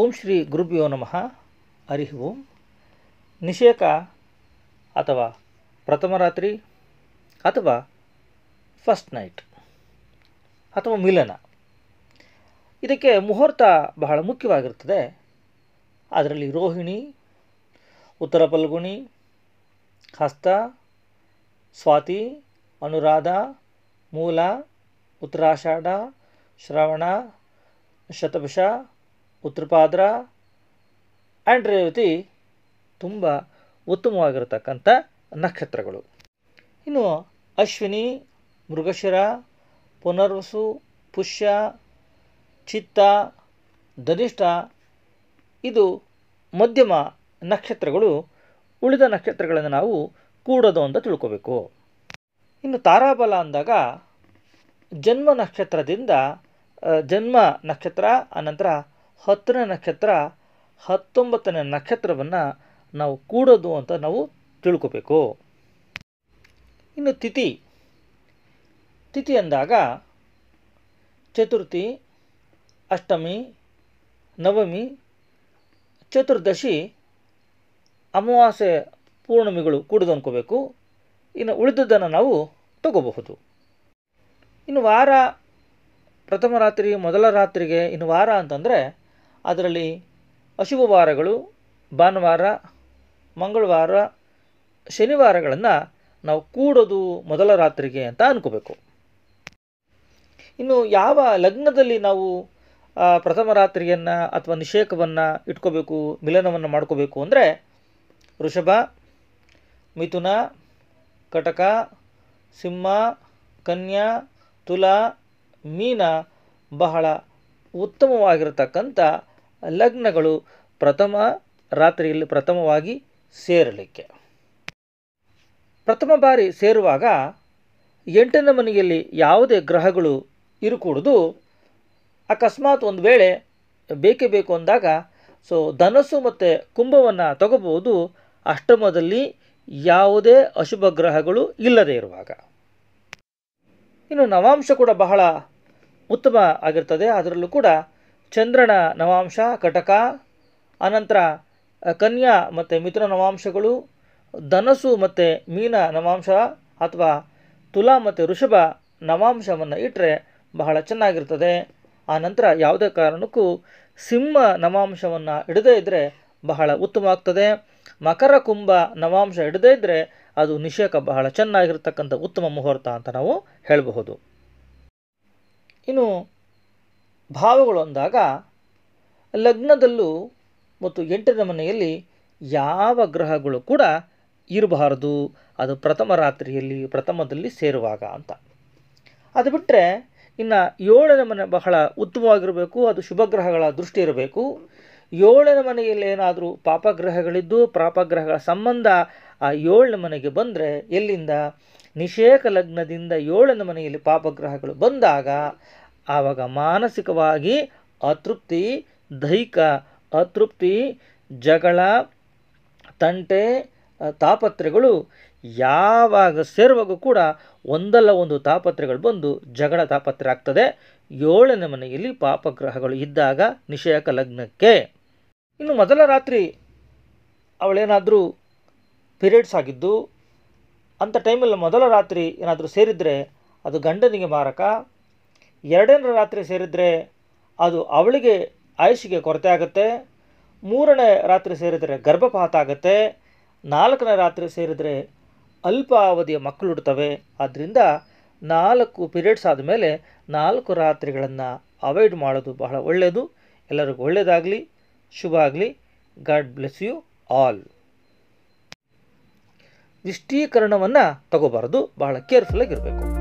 ಓಂ ಶ್ರೀ ಗುರುಭ್ಯೋ ನಮಃ ಹರಿ ಓಂ ನಿಷೇಕ ಅಥವಾ ಪ್ರಥಮ ರಾತ್ರಿ ಅಥವಾ ಫಸ್ಟ್ ನೈಟ್ ಅಥವಾ ಮಿಲನ ಇದಕ್ಕೆ ಮುಹೂರ್ತ ಬಹಳ ಮುಖ್ಯವಾಗಿರುತ್ತದೆ ಅದರಲ್ಲಿ ರೋಹಿಣಿ ಉತ್ತರ ಪಲ್ಗುಣಿ ಹಸ್ತ ಸ್ವಾತಿ ಅನುರಾಧ ಮೂಲ ಉತ್ತರಾಷಾಢ ಶ್ರವಣ ಶತಭಷ ಉತ್ತರಪಾದ್ರ ಆ್ಯಂಡ್ ರೇವತಿ ತುಂಬ ಉತ್ತಮವಾಗಿರತಕ್ಕಂಥ ನಕ್ಷತ್ರಗಳು ಇನ್ನು ಅಶ್ವಿನಿ ಮೃಗಶಿರ ಪುನರ್ವಸು ಪುಷ್ಯ ಚಿತ್ತ ಧನಿಷ್ಠ ಇದು ಮಧ್ಯಮ ನಕ್ಷತ್ರಗಳು ಉಳಿದ ನಕ್ಷತ್ರಗಳನ್ನು ನಾವು ಕೂಡೋದು ಅಂತ ತಿಳ್ಕೋಬೇಕು ಇನ್ನು ತಾರಾಬಲ ಅಂದಾಗ ಜನ್ಮ ನಕ್ಷತ್ರದಿಂದ ಜನ್ಮ ನಕ್ಷತ್ರ ಆನಂತರ ಹತ್ತನೇ ನಕ್ಷತ್ರ ಹತ್ತೊಂಬತ್ತನೇ ನಕ್ಷತ್ರವನ್ನು ನಾವು ಕೂಡೋದು ಅಂತ ನಾವು ತಿಳ್ಕೋಬೇಕು ಇನ್ನು ತಿಥಿ ತಿಥಿ ಅಂದಾಗ ಚತುರ್ಥಿ ಅಷ್ಟಮಿ ನವಮಿ ಚತುರ್ದಶಿ ಅಮಾವಾಸ್ಯೆ ಪೂರ್ಣಿಮೆಗಳು ಕೂಡೋದು ಅನ್ಕೋಬೇಕು ಇನ್ನು ಉಳಿದದ್ದನ್ನು ನಾವು ತಗೋಬಹುದು ಇನ್ನು ವಾರ ಪ್ರಥಮ ರಾತ್ರಿ ಮೊದಲ ರಾತ್ರಿಗೆ ಇನ್ನು ವಾರ ಅಂತಂದರೆ ಅದರಲ್ಲಿ ಅಶುಭ ವಾರಗಳು ಭಾನುವಾರ ಮಂಗಳವಾರ ಶನಿವಾರಗಳನ್ನು ನಾವು ಕೂಡೋದು ಮೊದಲ ರಾತ್ರಿಗೆ ಅಂತ ಅನ್ಕೋಬೇಕು ಇನ್ನು ಯಾವ ಲಗ್ನದಲ್ಲಿ ನಾವು ಪ್ರಥಮ ರಾತ್ರಿಯನ್ನು ಅಥವಾ ನಿಷೇಕವನ್ನು ಇಟ್ಕೋಬೇಕು ಮಿಲನವನ್ನು ಮಾಡ್ಕೋಬೇಕು ಅಂದರೆ ವೃಷಭ ಮಿಥುನ ಕಟಕ ಸಿಂಹ ಕನ್ಯಾ ತುಲಾ ಮೀನ ಬಹಳ ಉತ್ತಮವಾಗಿರತಕ್ಕಂಥ ಲಗ್ನಗಳು ಪ್ರಥಮ ರಾತ್ರಿಯಲ್ಲಿ ಪ್ರಥಮವಾಗಿ ಸೇರಲಿಕ್ಕೆ ಪ್ರಥಮ ಬಾರಿ ಸೇರುವಾಗ ಎಂಟನೇ ಮನೆಯಲ್ಲಿ ಯಾವುದೇ ಗ್ರಹಗಳು ಇರಕೂಡದು ಅಕಸ್ಮಾತ್ ಒಂದು ವೇಳೆ ಬೇಕೇ ಬೇಕು ಅಂದಾಗ ಸೊ ಧನಸ್ಸು ಮತ್ತು ಕುಂಭವನ್ನು ತಗೋಬಹುದು ಅಷ್ಟಮದಲ್ಲಿ ಯಾವುದೇ ಅಶುಭ ಗ್ರಹಗಳು ಇಲ್ಲದೇ ಇರುವಾಗ ಇನ್ನು ನವಾಂಶ ಕೂಡ ಬಹಳ ಉತ್ತಮ ಆಗಿರ್ತದೆ ಅದರಲ್ಲೂ ಕೂಡ ಚಂದ್ರನ ನವಾಂಶ ಕಟಕ ಅನಂತರ ಕನ್ಯಾ ಮತ್ತು ಮಿಥುನ ನವಾಂಶಗಳು ಧನಸ್ಸು ಮತ್ತು ಮೀನ ನವಾಂಶ ಅಥವಾ ತುಲಾ ಮತ್ತು ಋಷಭ ನವಾಂಶವನ್ನು ಇಟ್ಟರೆ ಬಹಳ ಚೆನ್ನಾಗಿರ್ತದೆ ಆನಂತರ ಯಾವುದೇ ಕಾರಣಕ್ಕೂ ಸಿಂಹ ನವಾಂಶವನ್ನು ಇಡದೇ ಇದ್ದರೆ ಬಹಳ ಉತ್ತಮ ಆಗ್ತದೆ ಮಕರ ಕುಂಭ ನವಾಂಶ ಇಡದೇ ಇದ್ದರೆ ಅದು ನಿಷೇಕ ಬಹಳ ಚೆನ್ನಾಗಿರ್ತಕ್ಕಂಥ ಉತ್ತಮ ಮುಹೂರ್ತ ಅಂತ ನಾವು ಹೇಳಬಹುದು ಇನ್ನು ಭಾವಗಳು ಅಂದಾಗ ಲಗ್ನದಲ್ಲೂ ಮತ್ತು ಎಂಟನೇ ಮನೆಯಲ್ಲಿ ಯಾವ ಗ್ರಹಗಳು ಕೂಡ ಇರಬಾರದು ಅದು ಪ್ರಥಮ ರಾತ್ರಿಯಲ್ಲಿ ಪ್ರಥಮದಲ್ಲಿ ಸೇರುವಾಗ ಅಂತ ಅದು ಬಿಟ್ಟರೆ ಇನ್ನು ಏಳನೇ ಮನೆ ಬಹಳ ಉತ್ತಮವಾಗಿರಬೇಕು ಅದು ಶುಭ ಗ್ರಹಗಳ ದೃಷ್ಟಿ ಇರಬೇಕು ಏಳನೇ ಮನೆಯಲ್ಲಿ ಏನಾದರೂ ಪಾಪಗ್ರಹಗಳಿದ್ದು ಪಾಪಗ್ರಹಗಳ ಸಂಬಂಧ ಆ ಏಳನೇ ಮನೆಗೆ ಬಂದರೆ ಎಲ್ಲಿಂದ ನಿಷೇಕ ಲಗ್ನದಿಂದ ಏಳನೇ ಮನೆಯಲ್ಲಿ ಪಾಪಗ್ರಹಗಳು ಬಂದಾಗ ಆವಾಗ ಮಾನಸಿಕವಾಗಿ ಅತೃಪ್ತಿ ದೈಹಿಕ ಅತೃಪ್ತಿ ಜಗಳ ತಂಟೆ ತಾಪತ್ರೆಗಳು ಯಾವಾಗ ಸೇರುವಾಗ ಕೂಡ ಒಂದಲ್ಲ ಒಂದು ತಾಪತ್ರೆಗಳು ಬಂದು ಜಗಳ ತಾಪತ್ರ ಆಗ್ತದೆ ಏಳನೇ ಮನೆಯಲ್ಲಿ ಪಾಪಗ್ರಹಗಳು ಇದ್ದಾಗ ನಿಷೇಕ ಲಗ್ನಕ್ಕೆ ಇನ್ನು ಮೊದಲ ರಾತ್ರಿ ಅವಳೇನಾದರೂ ಪಿರಿಯಡ್ಸ್ ಆಗಿದ್ದು ಅಂಥ ಟೈಮಲ್ಲಿ ಮೊದಲ ರಾತ್ರಿ ಏನಾದರೂ ಸೇರಿದರೆ ಅದು ಗಂಡನಿಗೆ ಮಾರಕ ಎರಡನೇ ರಾತ್ರಿ ಸೇರಿದರೆ ಅದು ಅವಳಿಗೆ ಆಯುಷಿಗೆ ಕೊರತೆ ಆಗುತ್ತೆ ಮೂರನೇ ರಾತ್ರಿ ಸೇರಿದರೆ ಗರ್ಭಪಾತ ಆಗುತ್ತೆ ನಾಲ್ಕನೇ ರಾತ್ರಿ ಸೇರಿದರೆ ಅಲ್ಪಾವಧಿಯ ಮಕ್ಕಳು ಇಡ್ತವೆ ಆದ್ದರಿಂದ ನಾಲ್ಕು ಪೀರಿಯಡ್ಸ್ ಆದಮೇಲೆ ನಾಲ್ಕು ರಾತ್ರಿಗಳನ್ನು ಅವಾಯ್ಡ್ ಮಾಡೋದು ಬಹಳ ಒಳ್ಳೆಯದು ಎಲ್ಲರಿಗೂ ಒಳ್ಳೆಯದಾಗಲಿ ಶುಭ ಆಗಲಿ ಗಾಡ್ ಬ್ಲೆಸ್ ಯು ಆಲ್ ನಿಷ್ಟೀಕರಣವನ್ನು ತಗೋಬಾರದು ಬಹಳ ಕೇರ್ಫುಲ್ಲಾಗಿರಬೇಕು